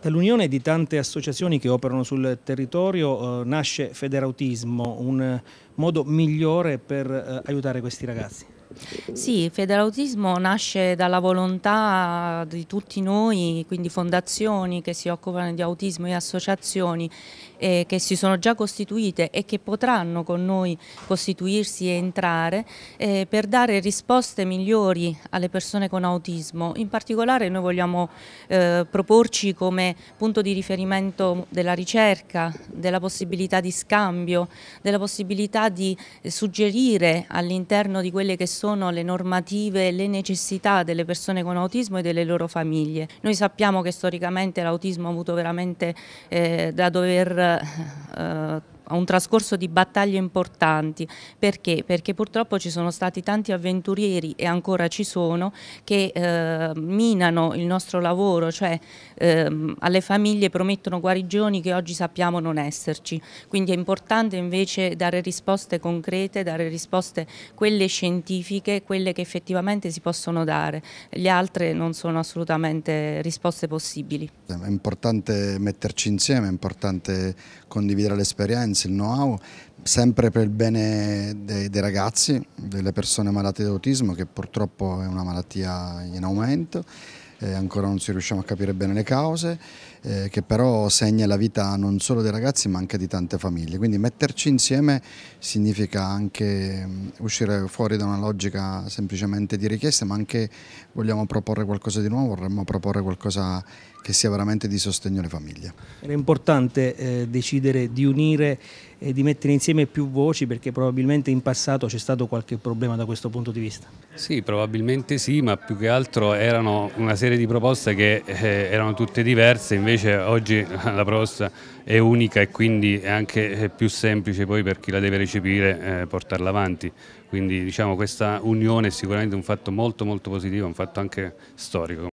Dall'unione di tante associazioni che operano sul territorio eh, nasce Federautismo, un modo migliore per eh, aiutare questi ragazzi. Sì, il federautismo nasce dalla volontà di tutti noi, quindi fondazioni che si occupano di autismo e associazioni eh, che si sono già costituite e che potranno con noi costituirsi e entrare eh, per dare risposte migliori alle persone con autismo. In particolare noi vogliamo eh, proporci come punto di riferimento della ricerca, della possibilità di scambio, della possibilità di eh, suggerire all'interno di quelle che sono sono le normative, le necessità delle persone con autismo e delle loro famiglie. Noi sappiamo che storicamente l'autismo ha avuto veramente eh, da dover... Eh, a un trascorso di battaglie importanti. Perché? Perché purtroppo ci sono stati tanti avventurieri e ancora ci sono che eh, minano il nostro lavoro, cioè ehm, alle famiglie promettono guarigioni che oggi sappiamo non esserci. Quindi è importante invece dare risposte concrete, dare risposte quelle scientifiche, quelle che effettivamente si possono dare. Le altre non sono assolutamente risposte possibili. È importante metterci insieme, è importante condividere l'esperienza il know-how, sempre per il bene dei, dei, ragazzi, delle persone malate di autismo che purtroppo è una malattia in aumento eh, ancora non si riusciamo a capire bene le cause, eh, che però segna la vita non solo dei ragazzi ma anche di tante famiglie. Quindi metterci insieme significa anche mm, uscire fuori da una logica semplicemente di richieste, ma anche vogliamo proporre qualcosa di nuovo, vorremmo proporre qualcosa che sia veramente di sostegno alle famiglie. Era importante eh, decidere di unire e di mettere insieme più voci perché probabilmente in passato c'è stato qualche problema da questo punto di vista. Sì, probabilmente sì, ma più che altro erano una serie di proposte che eh, erano tutte diverse, invece oggi la proposta è unica e quindi è anche eh, più semplice poi per chi la deve recepire eh, portarla avanti. Quindi diciamo questa unione è sicuramente un fatto molto molto positivo, un fatto anche storico.